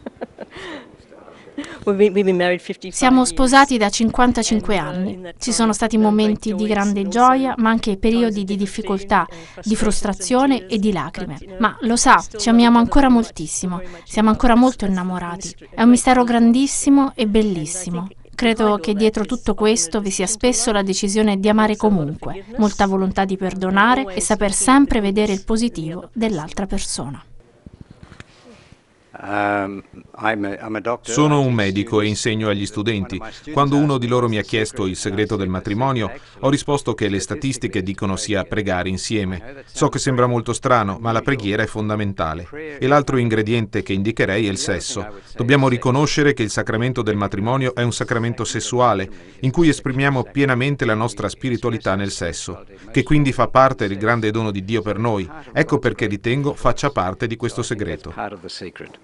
Siamo sposati da 55 uh, anni. Ci sono stati momenti di grande gioia, ma anche periodi di difficoltà, di frustrazione e di lacrime. Ma lo sa, ci amiamo ancora moltissimo, siamo ancora molto innamorati. È un mistero grandissimo e bellissimo. Credo che dietro tutto questo vi sia spesso la decisione di amare comunque, molta volontà di perdonare e saper sempre vedere il positivo dell'altra persona. Um, Sono un medico e insegno agli studenti. Quando uno di loro mi ha chiesto il segreto del matrimonio, ho risposto che le statistiche dicono sia pregare insieme. So che sembra molto strano, ma la preghiera è fondamentale. E l'altro ingrediente che indicherei è il sesso. Dobbiamo riconoscere che il sacramento del matrimonio è un sacramento sessuale, in cui esprimiamo pienamente la nostra spiritualità nel sesso, che quindi fa parte del grande dono di Dio per noi. Ecco perché ritengo faccia parte di questo segreto.